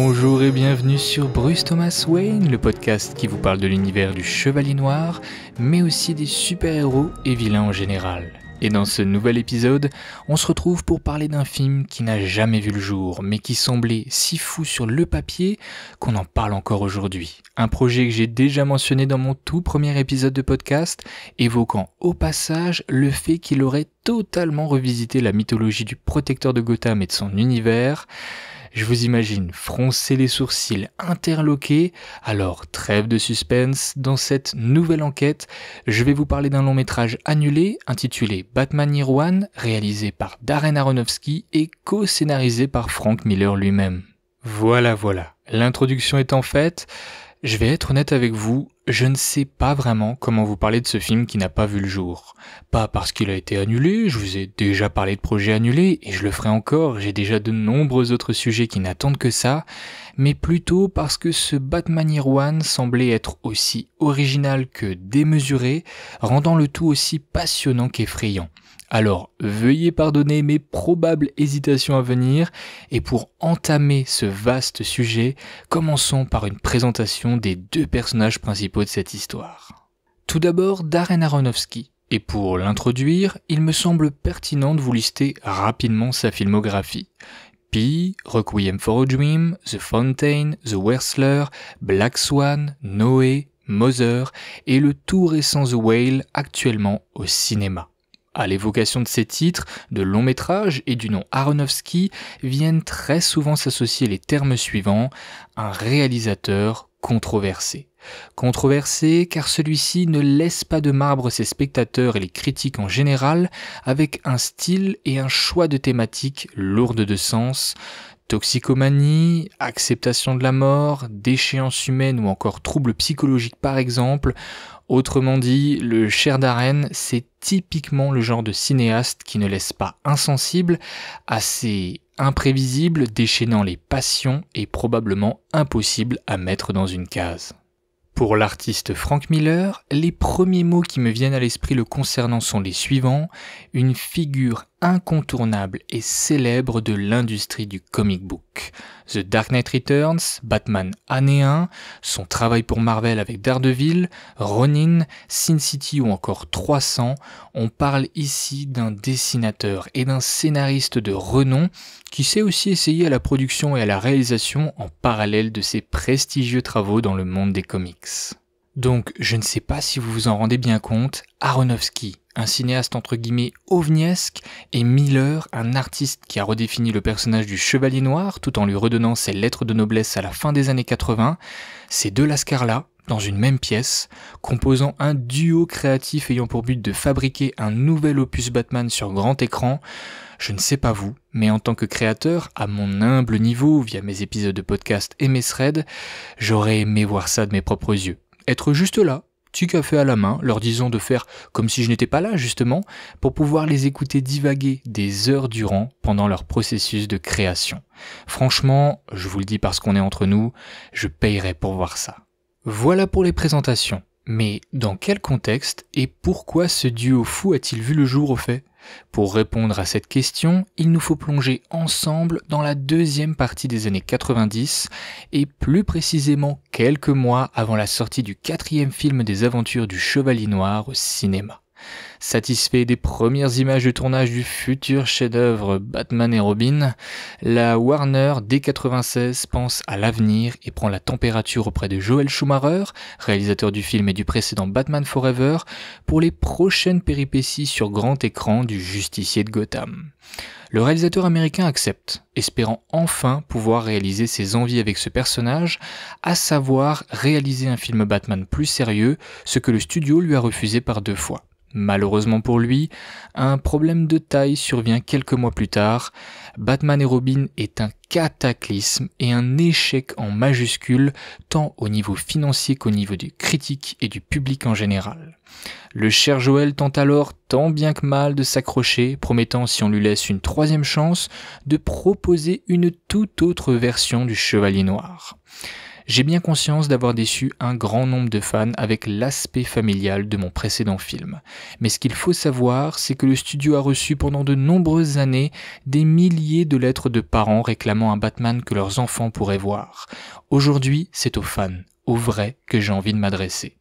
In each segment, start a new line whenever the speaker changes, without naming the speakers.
bonjour et bienvenue sur Bruce Thomas Wayne, le podcast qui vous parle de l'univers du Chevalier Noir, mais aussi des super-héros et vilains en général. Et dans ce nouvel épisode, on se retrouve pour parler d'un film qui n'a jamais vu le jour, mais qui semblait si fou sur le papier qu'on en parle encore aujourd'hui. Un projet que j'ai déjà mentionné dans mon tout premier épisode de podcast, évoquant au passage le fait qu'il aurait totalement revisité la mythologie du protecteur de Gotham et de son univers. Je vous imagine froncer les sourcils interloqués. Alors, trêve de suspense, dans cette nouvelle enquête, je vais vous parler d'un long métrage annulé intitulé Batman Year réalisé par Darren Aronofsky et co-scénarisé par Frank Miller lui-même. Voilà, voilà. L'introduction étant faite, je vais être honnête avec vous, je ne sais pas vraiment comment vous parler de ce film qui n'a pas vu le jour. Pas parce qu'il a été annulé, je vous ai déjà parlé de projets annulés, et je le ferai encore, j'ai déjà de nombreux autres sujets qui n'attendent que ça, mais plutôt parce que ce Batman Year One semblait être aussi original que démesuré, rendant le tout aussi passionnant qu'effrayant. Alors, veuillez pardonner mes probables hésitations à venir, et pour entamer ce vaste sujet, commençons par une présentation des deux personnages principaux de cette histoire. Tout d'abord, Darren Aronofsky, et pour l'introduire, il me semble pertinent de vous lister rapidement sa filmographie. Pi, Requiem for a Dream, The Fountain, The Wrestler, Black Swan, Noé, Mother et le tout récent The Whale actuellement au cinéma. À l'évocation de ces titres, de longs métrages et du nom Aronofsky viennent très souvent s'associer les termes suivants un réalisateur controversé. Controversé car celui-ci ne laisse pas de marbre ses spectateurs et les critiques en général avec un style et un choix de thématiques lourdes de sens, Toxicomanie, acceptation de la mort, déchéance humaine ou encore troubles psychologiques par exemple. Autrement dit, le Cher d'Arène, c'est typiquement le genre de cinéaste qui ne laisse pas insensible assez imprévisible, déchaînant les passions et probablement impossible à mettre dans une case. Pour l'artiste Frank Miller, les premiers mots qui me viennent à l'esprit le concernant sont les suivants, une figure incontournable et célèbre de l'industrie du comic book. The Dark Knight Returns, Batman année 1, son travail pour Marvel avec Daredevil, Ronin, Sin City ou encore 300, on parle ici d'un dessinateur et d'un scénariste de renom qui s'est aussi essayé à la production et à la réalisation en parallèle de ses prestigieux travaux dans le monde des comics. Donc, je ne sais pas si vous vous en rendez bien compte, Aronofsky, un cinéaste entre guillemets ovniesque, et Miller, un artiste qui a redéfini le personnage du Chevalier Noir tout en lui redonnant ses lettres de noblesse à la fin des années 80, ces deux lascars-là, dans une même pièce, composant un duo créatif ayant pour but de fabriquer un nouvel opus Batman sur grand écran, je ne sais pas vous, mais en tant que créateur, à mon humble niveau, via mes épisodes de podcast et mes threads, j'aurais aimé voir ça de mes propres yeux. Être juste là, petit café à la main, leur disant de faire comme si je n'étais pas là justement, pour pouvoir les écouter divaguer des heures durant pendant leur processus de création. Franchement, je vous le dis parce qu'on est entre nous, je payerais pour voir ça. Voilà pour les présentations. Mais dans quel contexte et pourquoi ce duo fou a-t-il vu le jour au fait pour répondre à cette question, il nous faut plonger ensemble dans la deuxième partie des années 90 et plus précisément quelques mois avant la sortie du quatrième film des aventures du Chevalier Noir au cinéma. Satisfait des premières images de tournage du futur chef-d'œuvre Batman et Robin, la Warner dès 96 pense à l'avenir et prend la température auprès de Joel Schumacher, réalisateur du film et du précédent Batman Forever, pour les prochaines péripéties sur grand écran du justicier de Gotham. Le réalisateur américain accepte, espérant enfin pouvoir réaliser ses envies avec ce personnage, à savoir réaliser un film Batman plus sérieux, ce que le studio lui a refusé par deux fois. Malheureusement pour lui, un problème de taille survient quelques mois plus tard. Batman et Robin est un cataclysme et un échec en majuscule tant au niveau financier qu'au niveau du critique et du public en général. Le cher Joël tente alors tant bien que mal de s'accrocher, promettant si on lui laisse une troisième chance de proposer une toute autre version du Chevalier Noir. J'ai bien conscience d'avoir déçu un grand nombre de fans avec l'aspect familial de mon précédent film. Mais ce qu'il faut savoir, c'est que le studio a reçu pendant de nombreuses années des milliers de lettres de parents réclamant un Batman que leurs enfants pourraient voir. Aujourd'hui, c'est aux fans, aux vrais, que j'ai envie de m'adresser.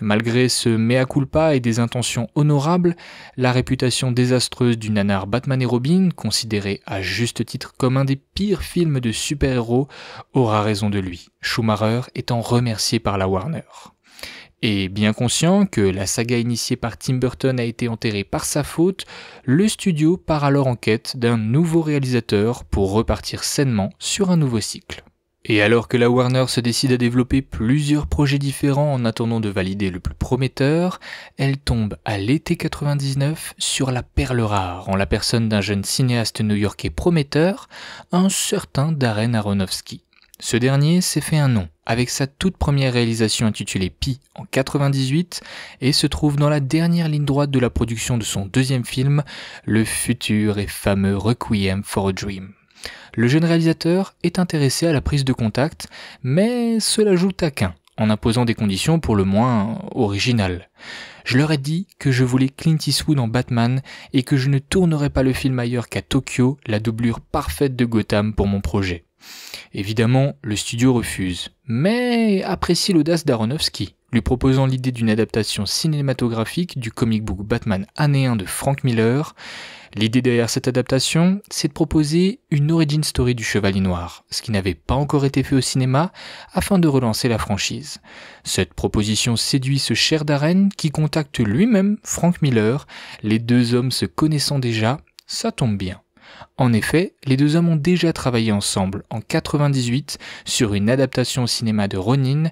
Malgré ce mea culpa et des intentions honorables, la réputation désastreuse du nanar Batman et Robin, considéré à juste titre comme un des pires films de super-héros, aura raison de lui, Schumacher étant remercié par la Warner. Et bien conscient que la saga initiée par Tim Burton a été enterrée par sa faute, le studio part alors en quête d'un nouveau réalisateur pour repartir sainement sur un nouveau cycle. Et alors que la Warner se décide à développer plusieurs projets différents en attendant de valider le plus prometteur, elle tombe à l'été 99 sur la perle rare en la personne d'un jeune cinéaste new-yorkais prometteur, un certain Darren Aronofsky. Ce dernier s'est fait un nom avec sa toute première réalisation intitulée Pi en 98 et se trouve dans la dernière ligne droite de la production de son deuxième film, le futur et fameux Requiem for a Dream. Le jeune réalisateur est intéressé à la prise de contact, mais cela joue taquin, en imposant des conditions pour le moins originales. Je leur ai dit que je voulais Clint Eastwood en Batman et que je ne tournerais pas le film ailleurs qu'à Tokyo, la doublure parfaite de Gotham pour mon projet. Évidemment, le studio refuse, mais apprécie l'audace d'Aronofsky lui proposant l'idée d'une adaptation cinématographique du comic book Batman année 1 de Frank Miller. L'idée derrière cette adaptation, c'est de proposer une origin story du Chevalier Noir, ce qui n'avait pas encore été fait au cinéma, afin de relancer la franchise. Cette proposition séduit ce cher Darren qui contacte lui-même Frank Miller, les deux hommes se connaissant déjà, ça tombe bien. En effet, les deux hommes ont déjà travaillé ensemble en 98 sur une adaptation au cinéma de Ronin,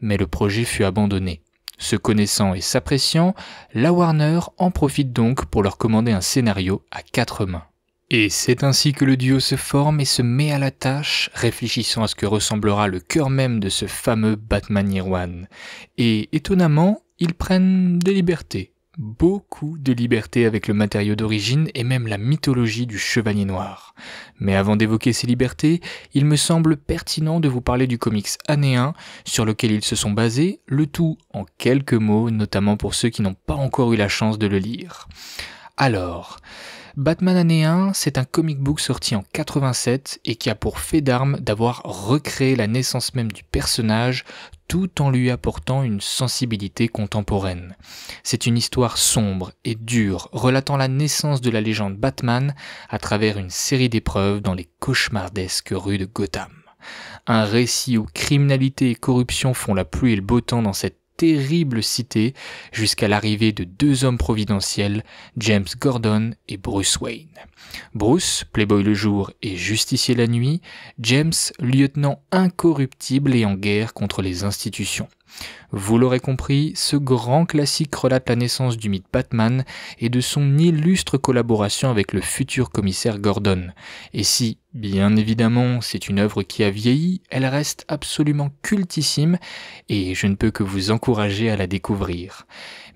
mais le projet fut abandonné. Se connaissant et s'appréciant, la Warner en profite donc pour leur commander un scénario à quatre mains. Et c'est ainsi que le duo se forme et se met à la tâche, réfléchissant à ce que ressemblera le cœur même de ce fameux Batman Year Et étonnamment, ils prennent des libertés beaucoup de liberté avec le matériau d'origine et même la mythologie du Chevalier Noir. Mais avant d'évoquer ces libertés, il me semble pertinent de vous parler du comics anéen sur lequel ils se sont basés, le tout en quelques mots, notamment pour ceux qui n'ont pas encore eu la chance de le lire. Alors, Batman Année 1, c'est un comic book sorti en 87 et qui a pour fait d'arme d'avoir recréé la naissance même du personnage tout en lui apportant une sensibilité contemporaine. C'est une histoire sombre et dure, relatant la naissance de la légende Batman à travers une série d'épreuves dans les cauchemardesques rues de Gotham. Un récit où criminalité et corruption font la pluie et le beau temps dans cette terrible cité jusqu'à l'arrivée de deux hommes providentiels, James Gordon et Bruce Wayne. Bruce, playboy le jour et justicier la nuit, James, lieutenant incorruptible et en guerre contre les institutions. Vous l'aurez compris, ce grand classique relate la naissance du mythe Batman et de son illustre collaboration avec le futur commissaire Gordon. Et si, bien évidemment, c'est une œuvre qui a vieilli, elle reste absolument cultissime et je ne peux que vous encourager à la découvrir.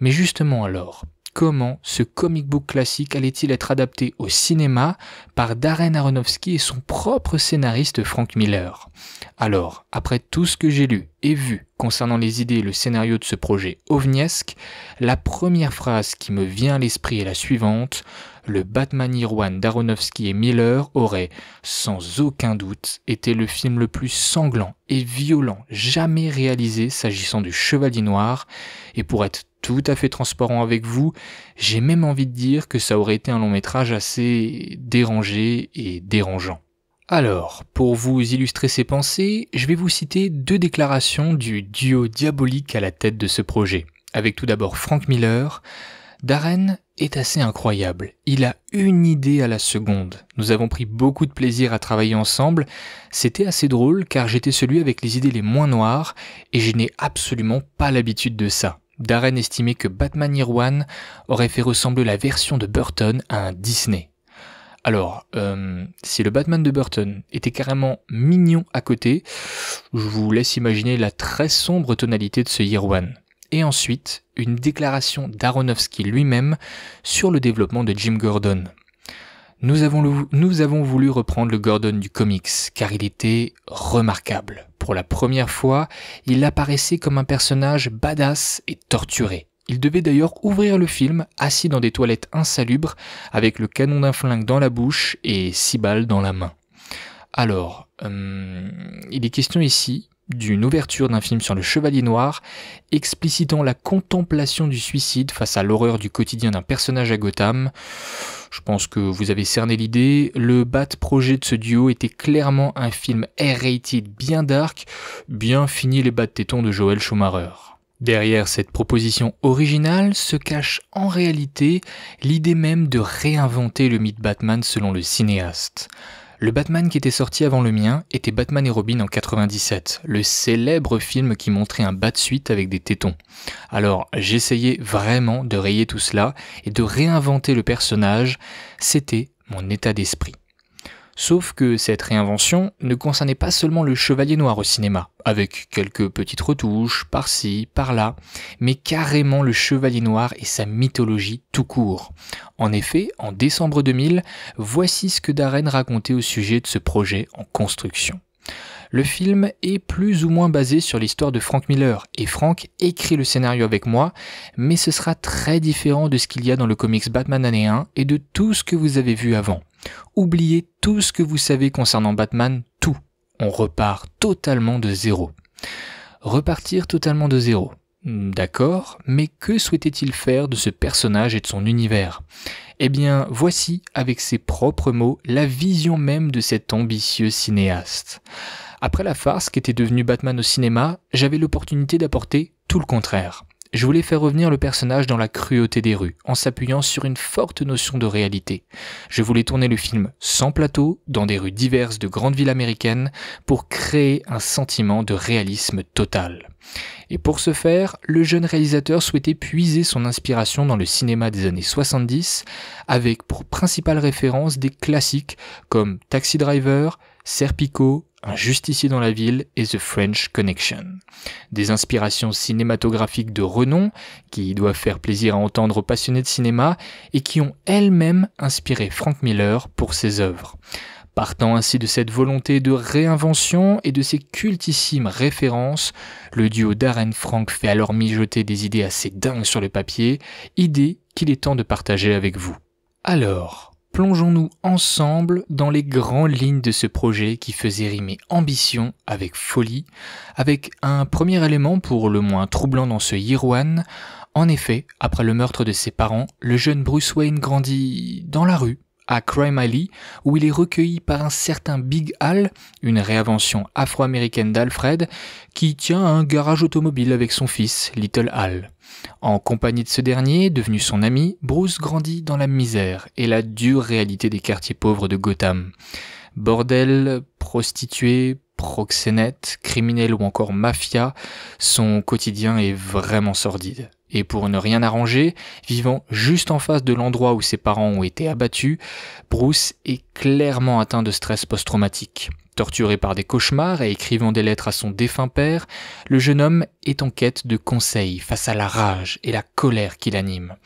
Mais justement alors, comment ce comic book classique allait-il être adapté au cinéma par Darren Aronofsky et son propre scénariste Frank Miller. Alors, après tout ce que j'ai lu et vu Concernant les idées et le scénario de ce projet ovniesque, la première phrase qui me vient à l'esprit est la suivante. Le Batman Irwan d'Aronofsky et Miller aurait, sans aucun doute, été le film le plus sanglant et violent jamais réalisé s'agissant du Chevalier Noir, et pour être tout à fait transparent avec vous, j'ai même envie de dire que ça aurait été un long métrage assez dérangé et dérangeant. Alors, pour vous illustrer ses pensées, je vais vous citer deux déclarations du duo diabolique à la tête de ce projet, avec tout d'abord Frank Miller. Darren est assez incroyable. Il a une idée à la seconde. Nous avons pris beaucoup de plaisir à travailler ensemble. C'était assez drôle car j'étais celui avec les idées les moins noires et je n'ai absolument pas l'habitude de ça. Darren estimait que Batman Irwan aurait fait ressembler la version de Burton à un Disney. Alors, euh, si le Batman de Burton était carrément mignon à côté, je vous laisse imaginer la très sombre tonalité de ce Year One. Et ensuite, une déclaration d'Aronofsky lui-même sur le développement de Jim Gordon. nous avons voulu reprendre le Gordon du comics, car il était remarquable. Pour la première fois, il apparaissait comme un personnage badass et torturé. Il devait d'ailleurs ouvrir le film assis dans des toilettes insalubres avec le canon d'un flingue dans la bouche et six balles dans la main. Alors, euh, il est question ici d'une ouverture d'un film sur le Chevalier Noir, explicitant la contemplation du suicide face à l'horreur du quotidien d'un personnage à Gotham. Je pense que vous avez cerné l'idée. Le bat projet de ce duo était clairement un film R-rated bien dark, bien fini les bas de tétons de Joël Schumacher. Derrière cette proposition originale se cache en réalité l'idée même de réinventer le mythe Batman selon le cinéaste. Le Batman qui était sorti avant le mien était Batman et Robin en 97, le célèbre film qui montrait un bat de suite avec des tétons. Alors j'essayais vraiment de rayer tout cela et de réinventer le personnage, c'était mon état d'esprit. Sauf que cette réinvention ne concernait pas seulement le Chevalier Noir au cinéma, avec quelques petites retouches par-ci, par-là, mais carrément le Chevalier Noir et sa mythologie tout court. En effet, en décembre 2000, voici ce que Darren racontait au sujet de ce projet en construction. Le film est plus ou moins basé sur l'histoire de Frank Miller, et Frank écrit le scénario avec moi, mais ce sera très différent de ce qu'il y a dans le comics Batman année 1 et de tout ce que vous avez vu avant. Oubliez tout ce que vous savez concernant Batman, tout. On repart totalement de zéro. Repartir totalement de zéro. Hmm, d'accord, mais que souhaitait-il faire de ce personnage et de son univers Eh bien, voici, avec ses propres mots, la vision même de cet ambitieux cinéaste. Après la farce qui était devenue Batman au cinéma, j'avais l'opportunité d'apporter tout le contraire je voulais faire revenir le personnage dans la cruauté des rues, en s'appuyant sur une forte notion de réalité. Je voulais tourner le film sans plateau, dans des rues diverses de grandes villes américaines, pour créer un sentiment de réalisme total. Et pour ce faire, le jeune réalisateur souhaitait puiser son inspiration dans le cinéma des années 70, avec pour principale référence des classiques comme Taxi Driver, Serpico, un justicier dans la ville et The French Connection. Des inspirations cinématographiques de renom qui doivent faire plaisir à entendre aux passionnés de cinéma et qui ont elles-mêmes inspiré Frank Miller pour ses œuvres. Partant ainsi de cette volonté de réinvention et de ses cultissimes références, le duo Darren Frank fait alors mijoter des idées assez dingues sur le papier, idées qu'il est temps de partager avec vous. Alors, plongeons-nous ensemble dans les grandes lignes de ce projet qui faisait rimer ambition avec folie, avec un premier élément pour le moins troublant dans ce One. En effet, après le meurtre de ses parents, le jeune Bruce Wayne grandit dans la rue, à Crime Alley, où il est recueilli par un certain Big Al, une réinvention afro-américaine d'Alfred, qui tient un garage automobile avec son fils, Little Al. En compagnie de ce dernier, devenu son ami, Bruce grandit dans la misère et la dure réalité des quartiers pauvres de Gotham. Bordel, prostituées, proxénète, criminel ou encore mafia, son quotidien est vraiment sordide. Et pour ne rien arranger, vivant juste en face de l'endroit où ses parents ont été abattus, Bruce est clairement atteint de stress post-traumatique. Torturé par des cauchemars et écrivant des lettres à son défunt père, le jeune homme est en quête de conseils face à la rage et la colère qui l'animent.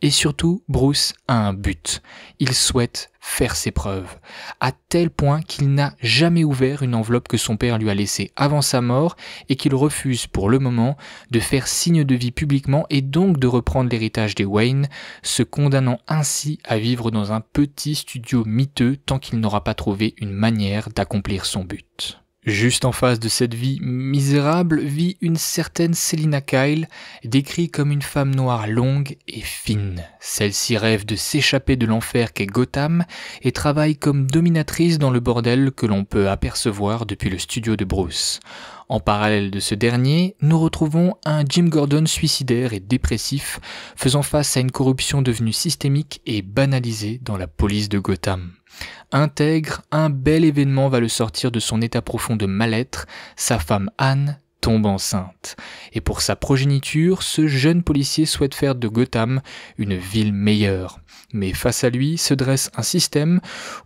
Et surtout, Bruce a un but. Il souhaite faire ses preuves, à tel point qu'il n'a jamais ouvert une enveloppe que son père lui a laissée avant sa mort et qu'il refuse pour le moment de faire signe de vie publiquement et donc de reprendre l'héritage des Wayne, se condamnant ainsi à vivre dans un petit studio miteux tant qu'il n'aura pas trouvé une manière d'accomplir son but. Juste en face de cette vie misérable vit une certaine Selina Kyle, décrite comme une femme noire longue et fine. Celle-ci rêve de s'échapper de l'enfer qu'est Gotham et travaille comme dominatrice dans le bordel que l'on peut apercevoir depuis le studio de Bruce. En parallèle de ce dernier, nous retrouvons un Jim Gordon suicidaire et dépressif, faisant face à une corruption devenue systémique et banalisée dans la police de Gotham. Intègre, un bel événement va le sortir de son état profond de mal-être, sa femme Anne tombe enceinte. Et pour sa progéniture, ce jeune policier souhaite faire de Gotham une ville meilleure mais face à lui se dresse un système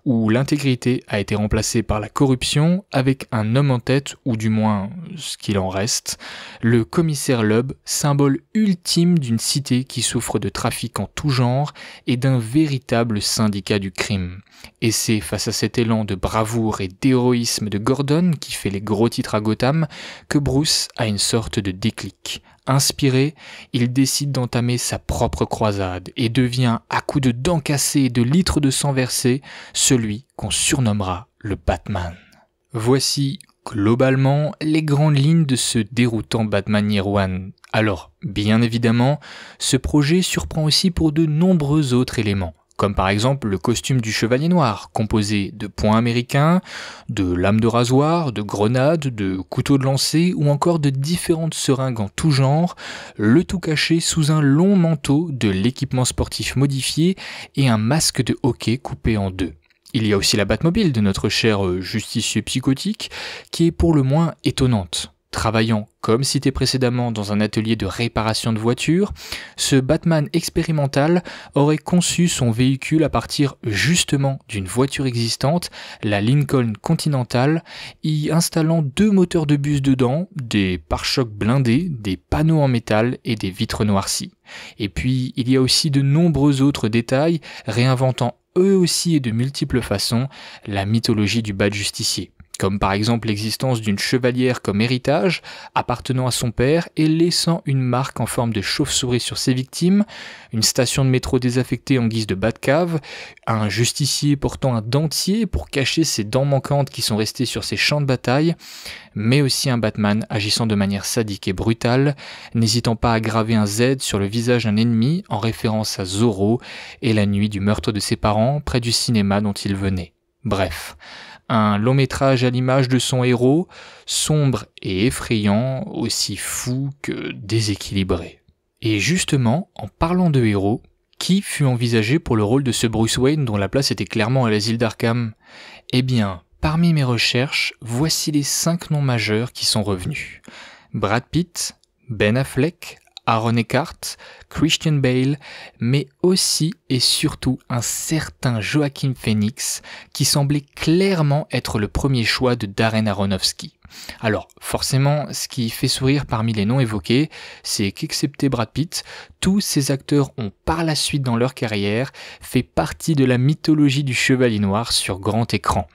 où l'intégrité a été remplacée par la corruption avec un homme en tête, ou du moins ce qu'il en reste, le commissaire Loeb, symbole ultime d'une cité qui souffre de trafic en tout genre et d'un véritable syndicat du crime. Et c'est face à cet élan de bravoure et d'héroïsme de Gordon qui fait les gros titres à Gotham que Bruce a une sorte de déclic, Inspiré, il décide d'entamer sa propre croisade et devient, à coups de dents cassées et de litres de sang versés, celui qu'on surnommera le Batman. Voici, globalement, les grandes lignes de ce déroutant Batman Year One. Alors, bien évidemment, ce projet surprend aussi pour de nombreux autres éléments comme par exemple le costume du chevalier noir, composé de points américains, de lames de rasoir, de grenades, de couteaux de lancer ou encore de différentes seringues en tout genre, le tout caché sous un long manteau de l'équipement sportif modifié et un masque de hockey coupé en deux. Il y a aussi la Batmobile de notre cher euh, justicier psychotique, qui est pour le moins étonnante. Travaillant, comme cité précédemment, dans un atelier de réparation de voitures, ce Batman expérimental aurait conçu son véhicule à partir justement d'une voiture existante, la Lincoln Continental, y installant deux moteurs de bus dedans, des pare-chocs blindés, des panneaux en métal et des vitres noircies. Et puis, il y a aussi de nombreux autres détails, réinventant eux aussi et de multiples façons la mythologie du Bat Justicier comme par exemple l'existence d'une chevalière comme héritage appartenant à son père et laissant une marque en forme de chauve-souris sur ses victimes, une station de métro désaffectée en guise de batcave, cave, un justicier portant un dentier pour cacher ses dents manquantes qui sont restées sur ses champs de bataille, mais aussi un Batman agissant de manière sadique et brutale, n'hésitant pas à graver un Z sur le visage d'un ennemi en référence à Zorro et la nuit du meurtre de ses parents près du cinéma dont il venait. Bref, un long métrage à l'image de son héros, sombre et effrayant, aussi fou que déséquilibré. Et justement, en parlant de héros, qui fut envisagé pour le rôle de ce Bruce Wayne dont la place était clairement à l'asile d'Arkham Eh bien, parmi mes recherches, voici les cinq noms majeurs qui sont revenus. Brad Pitt, Ben Affleck, Aaron Eckhart, Christian Bale, mais aussi et surtout un certain Joachim Phoenix qui semblait clairement être le premier choix de Darren Aronofsky. Alors, forcément, ce qui fait sourire parmi les noms évoqués, c'est qu'excepté Brad Pitt, tous ces acteurs ont par la suite dans leur carrière fait partie de la mythologie du Chevalier Noir sur grand écran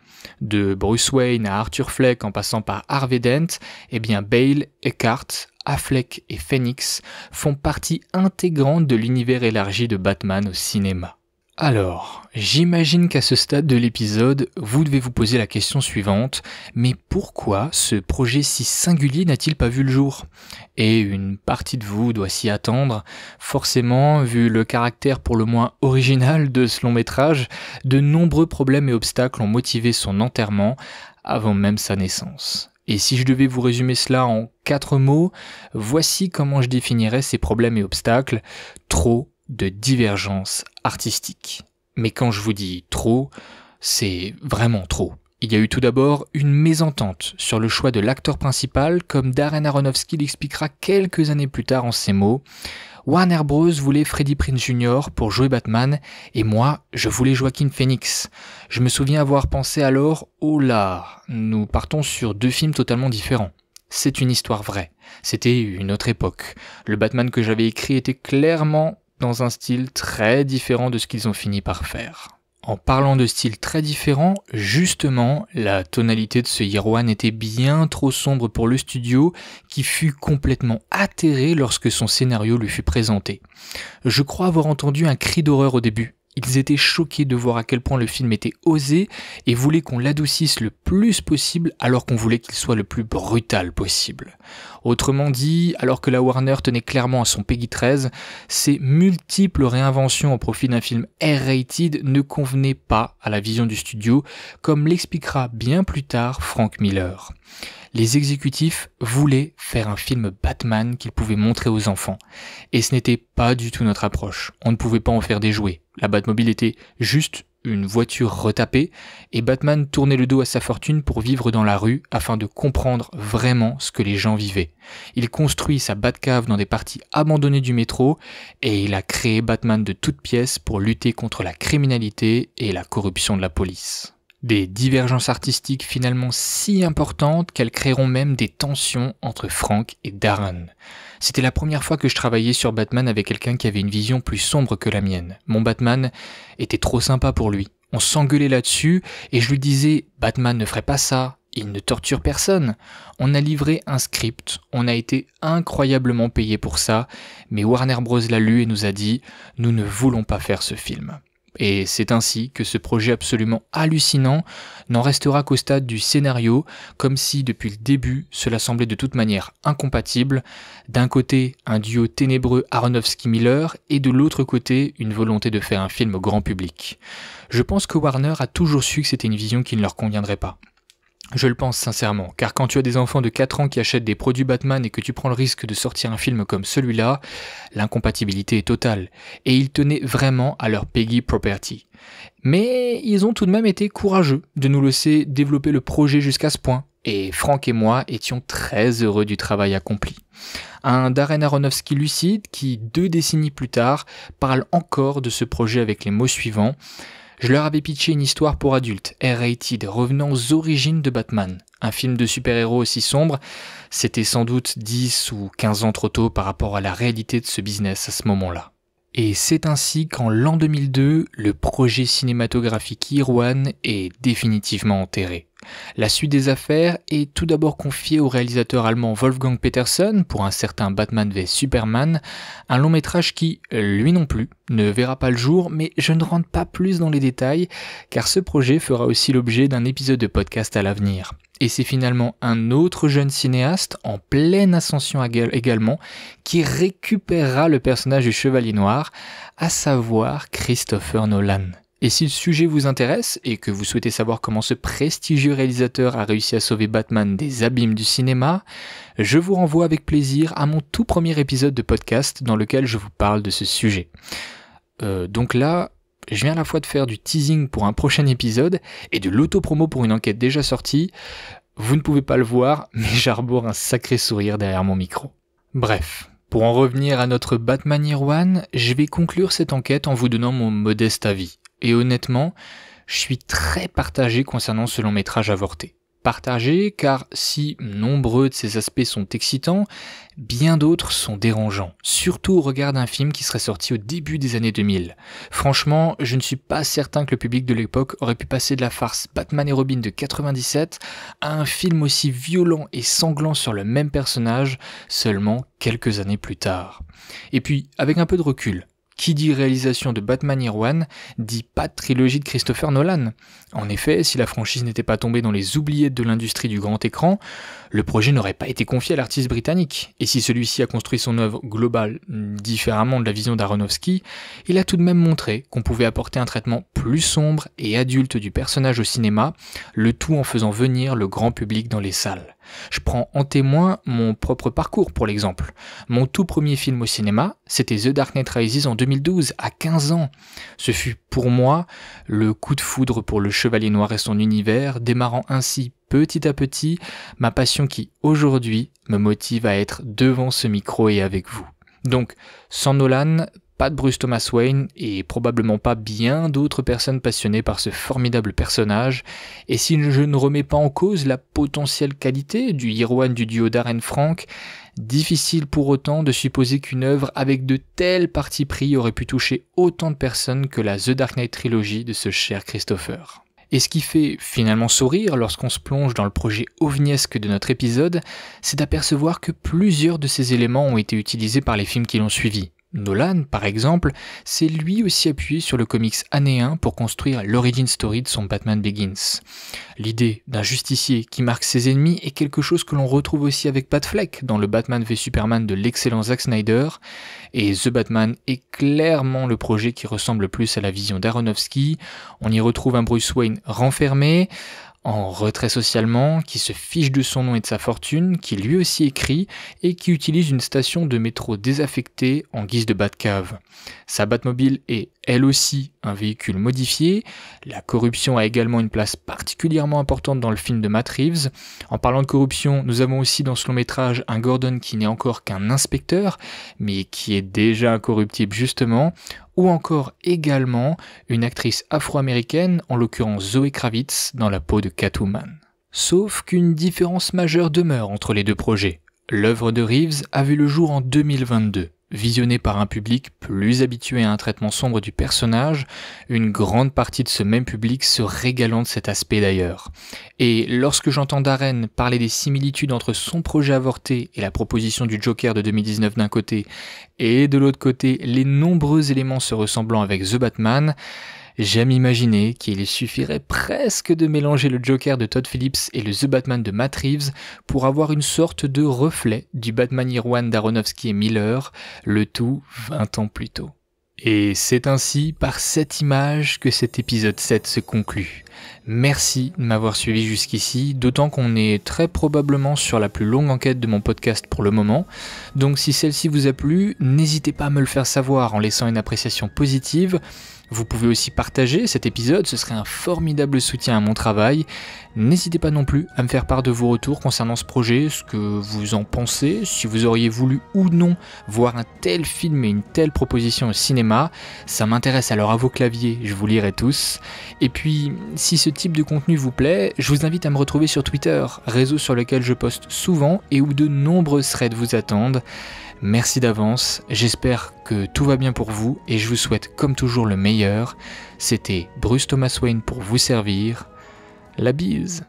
de Bruce Wayne à Arthur Fleck en passant par Harvey Dent, eh bien Bale, Eckhart, Affleck et Phoenix font partie intégrante de l'univers élargi de Batman au cinéma. Alors, j'imagine qu'à ce stade de l'épisode, vous devez vous poser la question suivante, mais pourquoi ce projet si singulier n'a-t-il pas vu le jour Et une partie de vous doit s'y attendre, forcément, vu le caractère pour le moins original de ce long métrage, de nombreux problèmes et obstacles ont motivé son enterrement avant même sa naissance. Et si je devais vous résumer cela en quatre mots, voici comment je définirais ces problèmes et obstacles. Trop, de divergences artistiques. Mais quand je vous dis trop, c'est vraiment trop. Il y a eu tout d'abord une mésentente sur le choix de l'acteur principal, comme Darren Aronofsky l'expliquera quelques années plus tard en ces mots. Warner Bros. voulait Freddie Prinze Jr. pour jouer Batman, et moi, je voulais Joaquin Phoenix. Je me souviens avoir pensé alors, oh là, nous partons sur deux films totalement différents. C'est une histoire vraie. C'était une autre époque. Le Batman que j'avais écrit était clairement dans un style très différent de ce qu'ils ont fini par faire. En parlant de style très différent, justement, la tonalité de ce heroine était bien trop sombre pour le studio, qui fut complètement atterré lorsque son scénario lui fut présenté. Je crois avoir entendu un cri d'horreur au début, ils étaient choqués de voir à quel point le film était osé et voulaient qu'on l'adoucisse le plus possible alors qu'on voulait qu'il soit le plus brutal possible. Autrement dit, alors que la Warner tenait clairement à son Peggy 13, ses multiples réinventions au profit d'un film R-rated ne convenaient pas à la vision du studio, comme l'expliquera bien plus tard Frank Miller les exécutifs voulaient faire un film Batman qu'ils pouvaient montrer aux enfants. Et ce n'était pas du tout notre approche. On ne pouvait pas en faire des jouets. La Batmobile était juste une voiture retapée, et Batman tournait le dos à sa fortune pour vivre dans la rue afin de comprendre vraiment ce que les gens vivaient. Il construit sa Batcave dans des parties abandonnées du métro, et il a créé Batman de toutes pièces pour lutter contre la criminalité et la corruption de la police. Des divergences artistiques finalement si importantes qu'elles créeront même des tensions entre Frank et Darren. C'était la première fois que je travaillais sur Batman avec quelqu'un qui avait une vision plus sombre que la mienne. Mon Batman était trop sympa pour lui. On s'engueulait là-dessus et je lui disais Batman ne ferait pas ça, il ne torture personne. On a livré un script, on a été incroyablement payé pour ça, mais Warner Bros l'a lu et nous a dit Nous ne voulons pas faire ce film. Et c'est ainsi que ce projet absolument hallucinant n'en restera qu'au stade du scénario, comme si depuis le début cela semblait de toute manière incompatible, d'un côté un duo ténébreux Aronofsky-Miller et de l'autre côté une volonté de faire un film au grand public. Je pense que Warner a toujours su que c'était une vision qui ne leur conviendrait pas. Je le pense sincèrement, car quand tu as des enfants de 4 ans qui achètent des produits Batman et que tu prends le risque de sortir un film comme celui-là, l'incompatibilité est totale, et ils tenaient vraiment à leur Peggy Property. Mais ils ont tout de même été courageux de nous laisser développer le projet jusqu'à ce point, et Franck et moi étions très heureux du travail accompli. Un Darren Aronofsky lucide qui, deux décennies plus tard, parle encore de ce projet avec les mots suivants « je leur avais pitché une histoire pour adultes, R-rated, revenant aux origines de Batman. Un film de super-héros aussi sombre, c'était sans doute 10 ou 15 ans trop tôt par rapport à la réalité de ce business à ce moment-là. Et c'est ainsi qu'en l'an 2002, le projet cinématographique Irwan est définitivement enterré. La suite des affaires est tout d'abord confiée au réalisateur allemand Wolfgang Petersen pour un certain Batman v Superman, un long métrage qui, lui non plus, ne verra pas le jour, mais je ne rentre pas plus dans les détails, car ce projet fera aussi l'objet d'un épisode de podcast à l'avenir. Et c'est finalement un autre jeune cinéaste, en pleine ascension également, qui récupérera le personnage du Chevalier Noir, à savoir Christopher Nolan. Et si le sujet vous intéresse et que vous souhaitez savoir comment ce prestigieux réalisateur a réussi à sauver Batman des abîmes du cinéma, je vous renvoie avec plaisir à mon tout premier épisode de podcast dans lequel je vous parle de ce sujet. Euh, donc là, je viens à la fois de faire du teasing pour un prochain épisode et de l'auto-promo pour une enquête déjà sortie. Vous ne pouvez pas le voir, mais j'arbore un sacré sourire derrière mon micro. Bref, pour en revenir à notre Batman Year One, je vais conclure cette enquête en vous donnant mon modeste avis. Et honnêtement, je suis très partagé concernant ce long métrage avorté. Partagé car si nombreux de ses aspects sont excitants, bien d'autres sont dérangeants, surtout au regard d'un film qui serait sorti au début des années 2000. Franchement, je ne suis pas certain que le public de l'époque aurait pu passer de la farce Batman et Robin de 97 à un film aussi violent et sanglant sur le même personnage seulement quelques années plus tard. Et puis, avec un peu de recul, qui dit réalisation de Batman Irwan, dit pas de trilogie de Christopher Nolan. En effet, si la franchise n'était pas tombée dans les oubliettes de l'industrie du grand écran, le projet n'aurait pas été confié à l'artiste britannique. Et si celui-ci a construit son œuvre globale mm, différemment de la vision d'Aronofsky, il a tout de même montré qu'on pouvait apporter un traitement plus sombre et adulte du personnage au cinéma, le tout en faisant venir le grand public dans les salles. Je prends en témoin mon propre parcours pour l'exemple. Mon tout premier film au cinéma, c'était The Dark Knight Rises en 2012, à 15 ans. Ce fut pour moi le coup de foudre pour le Chevalier Noir et son univers, démarrant ainsi petit à petit ma passion qui aujourd'hui me motive à être devant ce micro et avec vous. Donc, sans Nolan, pas de Bruce Thomas Wayne et probablement pas bien d'autres personnes passionnées par ce formidable personnage. Et si je ne remets pas en cause la potentielle qualité du heroine du duo Darren Frank, difficile pour autant de supposer qu'une œuvre avec de tels partis pris aurait pu toucher autant de personnes que la The Dark Knight trilogie de ce cher Christopher. Et ce qui fait finalement sourire lorsqu'on se plonge dans le projet ovniesque de notre épisode, c'est d'apercevoir que plusieurs de ces éléments ont été utilisés par les films qui l'ont suivi. Nolan, par exemple, s'est lui aussi appuyé sur le comics anéen pour construire l'origin story de son Batman Begins. L'idée d'un justicier qui marque ses ennemis est quelque chose que l'on retrouve aussi avec Pat Fleck dans le Batman v Superman de l'excellent Zack Snyder, et The Batman est clairement le projet qui ressemble plus à la vision d'Aronofsky. On y retrouve un Bruce Wayne renfermé, en retrait socialement, qui se fiche de son nom et de sa fortune, qui lui aussi écrit et qui utilise une station de métro désaffectée en guise de Batcave. Sa Batmobile est elle aussi un véhicule modifié. La corruption a également une place particulièrement importante dans le film de Matt Reeves. En parlant de corruption, nous avons aussi dans ce long métrage un Gordon qui n'est encore qu'un inspecteur, mais qui est déjà incorruptible justement ou encore également une actrice afro-américaine, en l'occurrence Zoe Kravitz, dans la peau de Catwoman. Sauf qu'une différence majeure demeure entre les deux projets. L'œuvre de Reeves a vu le jour en 2022, Visionné par un public plus habitué à un traitement sombre du personnage, une grande partie de ce même public se régalant de cet aspect d'ailleurs. Et lorsque j'entends Darren parler des similitudes entre son projet avorté et la proposition du Joker de 2019 d'un côté, et de l'autre côté les nombreux éléments se ressemblant avec The Batman, J'aime imaginer qu'il suffirait presque de mélanger le Joker de Todd Phillips et le The Batman de Matt Reeves pour avoir une sorte de reflet du Batman irwan One et Miller, le tout 20 ans plus tôt. Et c'est ainsi par cette image que cet épisode 7 se conclut. Merci de m'avoir suivi jusqu'ici, d'autant qu'on est très probablement sur la plus longue enquête de mon podcast pour le moment. Donc si celle-ci vous a plu, n'hésitez pas à me le faire savoir en laissant une appréciation positive vous pouvez aussi partager cet épisode, ce serait un formidable soutien à mon travail. N'hésitez pas non plus à me faire part de vos retours concernant ce projet, ce que vous en pensez, si vous auriez voulu ou non voir un tel film et une telle proposition au cinéma. Ça m'intéresse alors à vos claviers, je vous lirai tous. Et puis, si ce type de contenu vous plaît, je vous invite à me retrouver sur Twitter, réseau sur lequel je poste souvent et où de nombreuses threads vous attendent. Merci d'avance, j'espère que tout va bien pour vous et je vous souhaite comme toujours le meilleur. C'était Bruce Thomas Wayne pour vous servir. La bise